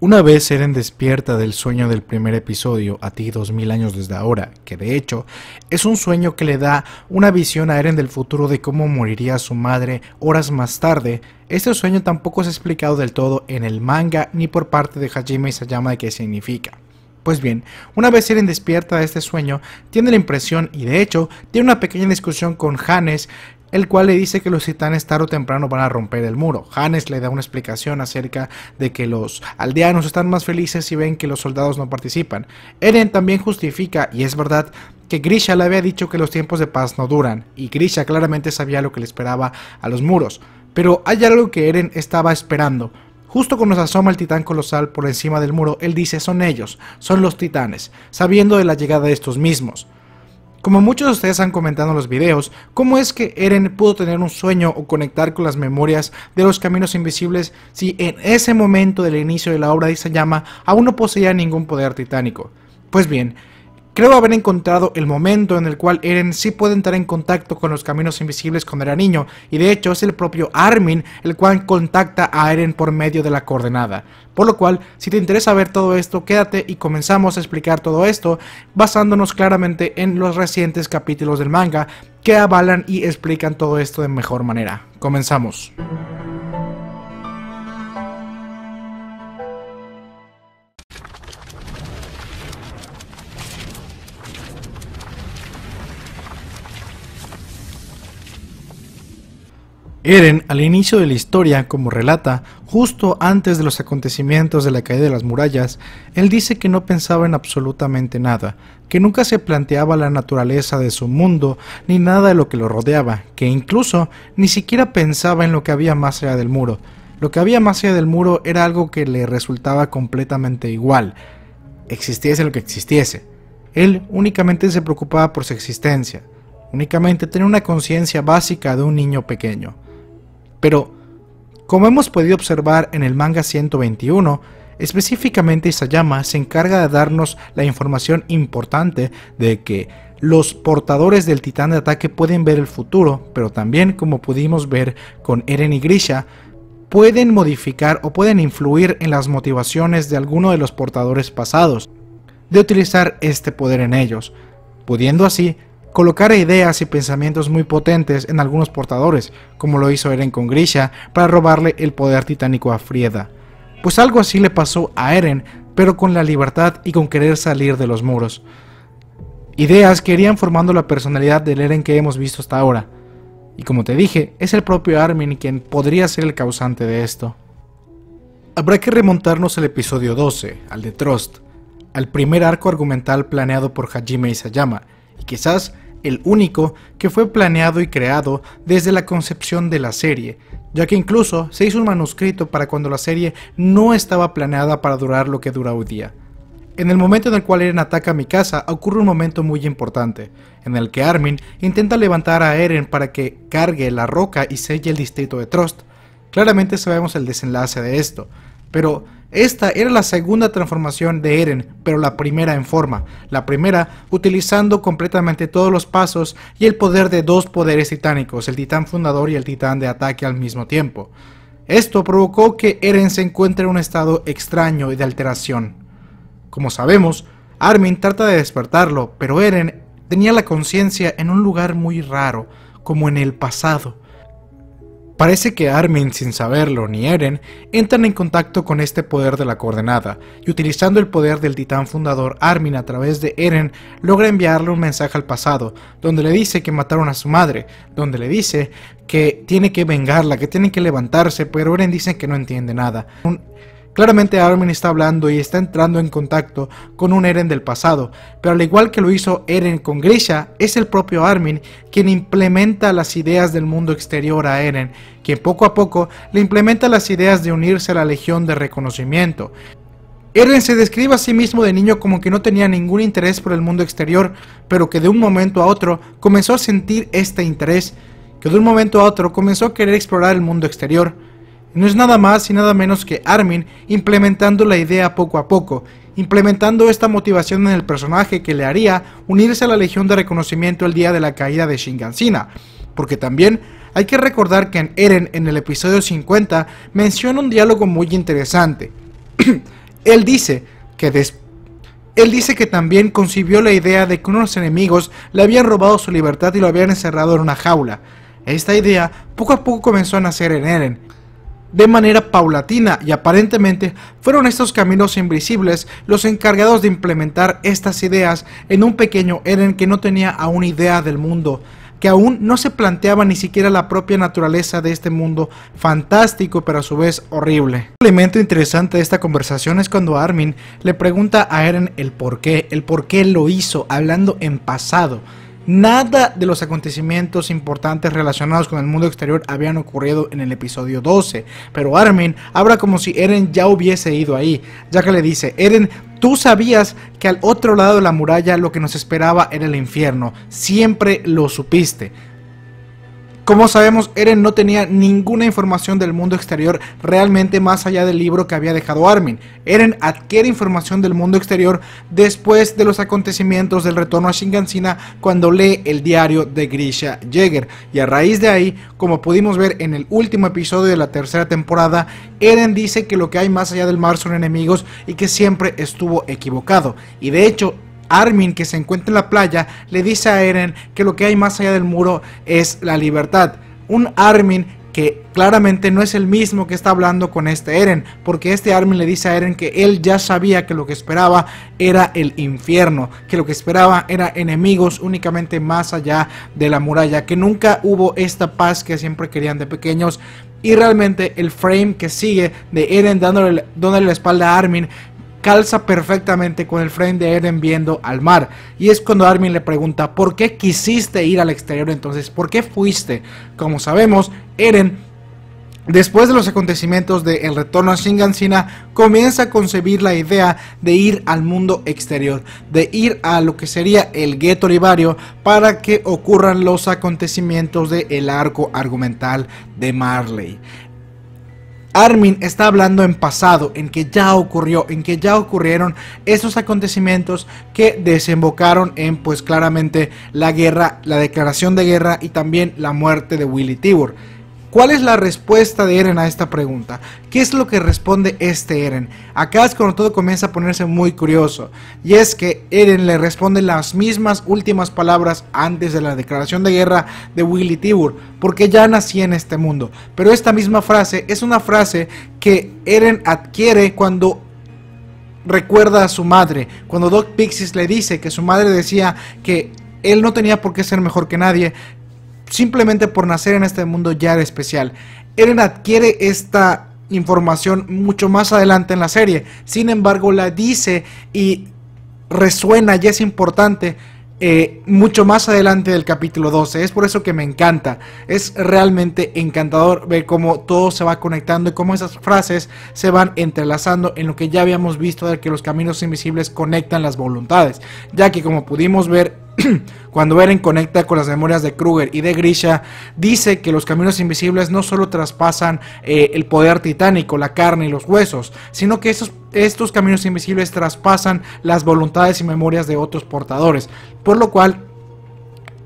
Una vez Eren despierta del sueño del primer episodio, a ti 2000 años desde ahora, que de hecho es un sueño que le da una visión a Eren del futuro de cómo moriría su madre horas más tarde, este sueño tampoco es explicado del todo en el manga ni por parte de Hajime Isayama de qué significa. Pues bien, una vez Eren despierta de este sueño, tiene la impresión y de hecho tiene una pequeña discusión con Hannes el cual le dice que los titanes tarde o temprano van a romper el muro. Hannes le da una explicación acerca de que los aldeanos están más felices si ven que los soldados no participan. Eren también justifica, y es verdad, que Grisha le había dicho que los tiempos de paz no duran, y Grisha claramente sabía lo que le esperaba a los muros. Pero hay algo que Eren estaba esperando. Justo cuando se asoma el titán colosal por encima del muro, él dice son ellos, son los titanes, sabiendo de la llegada de estos mismos. Como muchos de ustedes han comentado en los videos, ¿cómo es que Eren pudo tener un sueño o conectar con las memorias de los caminos invisibles si en ese momento del inicio de la obra de Isayama aún no poseía ningún poder titánico? Pues bien, Creo haber encontrado el momento en el cual Eren sí puede entrar en contacto con los caminos invisibles cuando era niño, y de hecho es el propio Armin el cual contacta a Eren por medio de la coordenada. Por lo cual, si te interesa ver todo esto, quédate y comenzamos a explicar todo esto, basándonos claramente en los recientes capítulos del manga que avalan y explican todo esto de mejor manera. Comenzamos. Eren, al inicio de la historia, como relata, justo antes de los acontecimientos de la caída de las murallas, él dice que no pensaba en absolutamente nada, que nunca se planteaba la naturaleza de su mundo ni nada de lo que lo rodeaba, que incluso ni siquiera pensaba en lo que había más allá del muro. Lo que había más allá del muro era algo que le resultaba completamente igual, existiese lo que existiese. Él únicamente se preocupaba por su existencia, únicamente tenía una conciencia básica de un niño pequeño. Pero, como hemos podido observar en el manga 121, específicamente Isayama se encarga de darnos la información importante de que los portadores del titán de ataque pueden ver el futuro, pero también, como pudimos ver con Eren y Grisha, pueden modificar o pueden influir en las motivaciones de alguno de los portadores pasados, de utilizar este poder en ellos, pudiendo así colocara ideas y pensamientos muy potentes en algunos portadores, como lo hizo Eren con Grisha, para robarle el poder titánico a Frieda. Pues algo así le pasó a Eren, pero con la libertad y con querer salir de los muros. Ideas que irían formando la personalidad del Eren que hemos visto hasta ahora. Y como te dije, es el propio Armin quien podría ser el causante de esto. Habrá que remontarnos al episodio 12, al de Trost, al primer arco argumental planeado por Hajime Isayama, y quizás el único que fue planeado y creado desde la concepción de la serie, ya que incluso se hizo un manuscrito para cuando la serie no estaba planeada para durar lo que dura hoy día. En el momento en el cual Eren ataca a mi casa ocurre un momento muy importante, en el que Armin intenta levantar a Eren para que cargue la roca y selle el distrito de Trost. Claramente sabemos el desenlace de esto, pero esta era la segunda transformación de Eren, pero la primera en forma. La primera utilizando completamente todos los pasos y el poder de dos poderes titánicos, el titán fundador y el titán de ataque al mismo tiempo. Esto provocó que Eren se encuentre en un estado extraño y de alteración. Como sabemos, Armin trata de despertarlo, pero Eren tenía la conciencia en un lugar muy raro, como en el pasado Parece que Armin, sin saberlo, ni Eren, entran en contacto con este poder de la coordenada, y utilizando el poder del titán fundador Armin a través de Eren, logra enviarle un mensaje al pasado, donde le dice que mataron a su madre, donde le dice que tiene que vengarla, que tiene que levantarse, pero Eren dice que no entiende nada. Claramente Armin está hablando y está entrando en contacto con un Eren del pasado, pero al igual que lo hizo Eren con Grisha, es el propio Armin quien implementa las ideas del mundo exterior a Eren, quien poco a poco le implementa las ideas de unirse a la Legión de Reconocimiento. Eren se describe a sí mismo de niño como que no tenía ningún interés por el mundo exterior, pero que de un momento a otro comenzó a sentir este interés, que de un momento a otro comenzó a querer explorar el mundo exterior, no es nada más y nada menos que Armin implementando la idea poco a poco, implementando esta motivación en el personaje que le haría unirse a la Legión de Reconocimiento el día de la caída de Shingansina, porque también hay que recordar que en Eren en el episodio 50 menciona un diálogo muy interesante. él dice que él dice que también concibió la idea de que unos enemigos le habían robado su libertad y lo habían encerrado en una jaula. Esta idea poco a poco comenzó a nacer en Eren, de manera paulatina y aparentemente fueron estos caminos invisibles los encargados de implementar estas ideas en un pequeño Eren que no tenía aún idea del mundo, que aún no se planteaba ni siquiera la propia naturaleza de este mundo fantástico pero a su vez horrible. Un elemento interesante de esta conversación es cuando Armin le pregunta a Eren el por qué, el por qué lo hizo, hablando en pasado. Nada de los acontecimientos importantes relacionados con el mundo exterior habían ocurrido en el episodio 12, pero Armin habla como si Eren ya hubiese ido ahí, ya que le dice, Eren, tú sabías que al otro lado de la muralla lo que nos esperaba era el infierno, siempre lo supiste. Como sabemos, Eren no tenía ninguna información del mundo exterior realmente más allá del libro que había dejado Armin. Eren adquiere información del mundo exterior después de los acontecimientos del retorno a Shingansina cuando lee el diario de Grisha Jäger. Y a raíz de ahí, como pudimos ver en el último episodio de la tercera temporada, Eren dice que lo que hay más allá del mar son enemigos y que siempre estuvo equivocado. Y de hecho, Armin, que se encuentra en la playa, le dice a Eren que lo que hay más allá del muro es la libertad. Un Armin que claramente no es el mismo que está hablando con este Eren, porque este Armin le dice a Eren que él ya sabía que lo que esperaba era el infierno, que lo que esperaba era enemigos únicamente más allá de la muralla, que nunca hubo esta paz que siempre querían de pequeños. Y realmente el frame que sigue de Eren dándole, dándole la espalda a Armin calza perfectamente con el frame de Eren viendo al mar. Y es cuando Armin le pregunta, ¿por qué quisiste ir al exterior entonces? ¿Por qué fuiste? Como sabemos, Eren Después de los acontecimientos del Retorno a Shingansina, comienza a concebir la idea de ir al mundo exterior, de ir a lo que sería el gueto ribario para que ocurran los acontecimientos del el arco argumental de Marley. Armin está hablando en pasado, en que ya ocurrió, en que ya ocurrieron esos acontecimientos que desembocaron en pues claramente la guerra, la declaración de guerra y también la muerte de Willy Tibor. ¿Cuál es la respuesta de Eren a esta pregunta? ¿Qué es lo que responde este Eren? Acá es cuando todo comienza a ponerse muy curioso. Y es que Eren le responde las mismas últimas palabras antes de la declaración de guerra de Willy Tibur. Porque ya nací en este mundo. Pero esta misma frase es una frase que Eren adquiere cuando recuerda a su madre. Cuando Doc Pixis le dice que su madre decía que él no tenía por qué ser mejor que nadie, simplemente por nacer en este mundo ya era especial. Eren adquiere esta información mucho más adelante en la serie, sin embargo la dice y resuena y es importante eh, mucho más adelante del capítulo 12. Es por eso que me encanta. Es realmente encantador ver cómo todo se va conectando y cómo esas frases se van entrelazando en lo que ya habíamos visto de que los caminos invisibles conectan las voluntades. Ya que como pudimos ver Cuando Eren conecta con las memorias de Kruger y de Grisha, dice que los caminos invisibles no solo traspasan eh, el poder titánico, la carne y los huesos, sino que esos, estos caminos invisibles traspasan las voluntades y memorias de otros portadores, por lo cual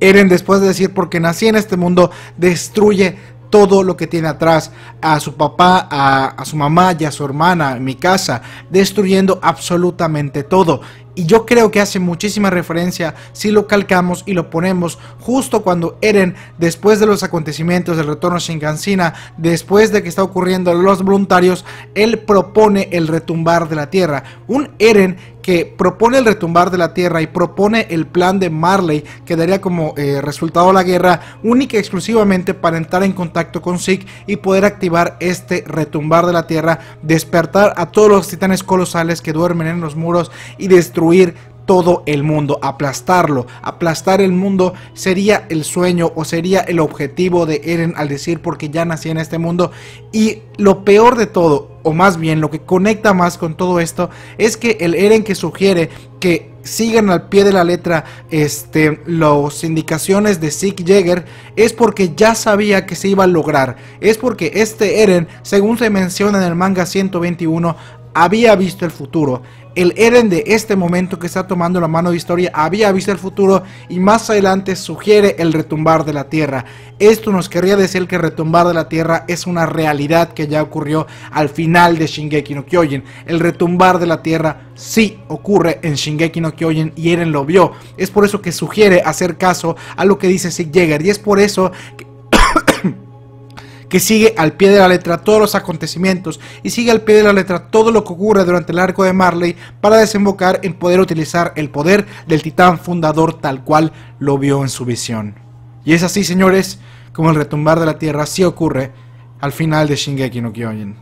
Eren, después de decir porque nací en este mundo, destruye todo lo que tiene atrás, a su papá, a, su mamá y a su hermana en mi casa, destruyendo absolutamente todo. Y yo creo que hace muchísima referencia si lo calcamos y lo ponemos justo cuando Eren, después de los acontecimientos del retorno a Shinkansina, después de que está ocurriendo los voluntarios, él propone el retumbar de la tierra. Un Eren que propone el retumbar de la Tierra y propone el plan de Marley que daría como eh, resultado la guerra única y exclusivamente para entrar en contacto con Zeke y poder activar este retumbar de la Tierra, despertar a todos los titanes colosales que duermen en los muros y destruir todo el mundo, aplastarlo. Aplastar el mundo sería el sueño o sería el objetivo de Eren al decir porque ya nací en este mundo. Y lo peor de todo, o más bien lo que conecta más con todo esto, es que el Eren que sugiere que sigan al pie de la letra este, las indicaciones de Sig Jäger es porque ya sabía que se iba a lograr. Es porque este Eren, según se menciona en el manga 121, había visto el futuro el Eren de este momento que está tomando la mano de historia había visto el futuro y más adelante sugiere el retumbar de la Tierra. Esto nos querría decir que el retumbar de la Tierra es una realidad que ya ocurrió al final de Shingeki no Kyojin. El retumbar de la Tierra sí ocurre en Shingeki no Kyojin y Eren lo vio. Es por eso que sugiere hacer caso a lo que dice Sig Jäger y es por eso que que sigue al pie de la letra todos los acontecimientos y sigue al pie de la letra todo lo que ocurre durante el arco de Marley para desembocar en poder utilizar el poder del titán fundador tal cual lo vio en su visión. Y es así, señores, como el retumbar de la tierra sí ocurre al final de Shingeki no Kyojin.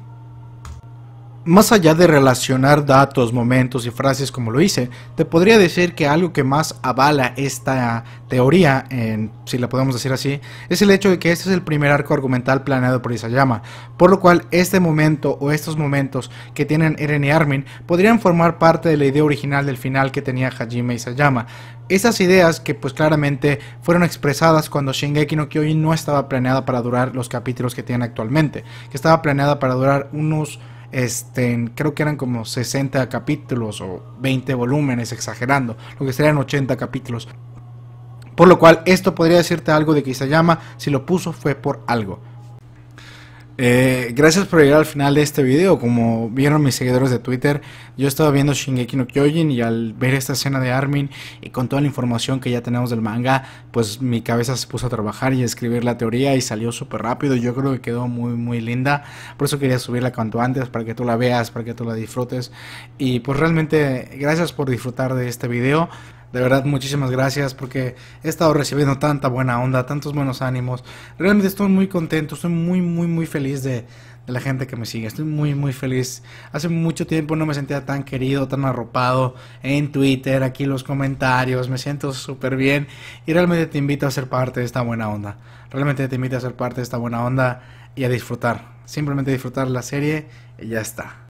Más allá de relacionar datos, momentos y frases como lo hice, te podría decir que algo que más avala esta teoría, en, si la podemos decir así, es el hecho de que este es el primer arco argumental planeado por Isayama, por lo cual este momento o estos momentos que tienen Eren y Armin podrían formar parte de la idea original del final que tenía Hajime Isayama. Esas ideas que pues claramente fueron expresadas cuando Shingeki no Kyojin no estaba planeada para durar los capítulos que tiene actualmente, que estaba planeada para durar unos este, creo que eran como 60 capítulos o 20 volúmenes, exagerando, lo que serían 80 capítulos. Por lo cual, esto podría decirte algo de que llama si lo puso fue por algo. Eh, gracias por llegar al final de este video. Como vieron mis seguidores de Twitter, yo estaba viendo Shingeki no Kyojin y al ver esta escena de Armin y con toda la información que ya tenemos del manga, pues mi cabeza se puso a trabajar y a escribir la teoría y salió súper rápido. Yo creo que quedó muy, muy linda. Por eso quería subirla cuanto antes para que tú la veas, para que tú la disfrutes. Y pues realmente gracias por disfrutar de este video. De verdad, muchísimas gracias porque he estado recibiendo tanta buena onda, tantos buenos ánimos. Realmente estoy muy contento, estoy muy, muy, muy feliz de, la gente que me sigue. Estoy muy, muy feliz. Hace mucho tiempo no me sentía tan querido, tan arropado en Twitter, aquí los comentarios. Me siento súper bien y realmente te invito a ser parte de esta buena onda. Realmente te invito a ser parte de esta buena onda y a disfrutar. Simplemente disfrutar la serie y ya está.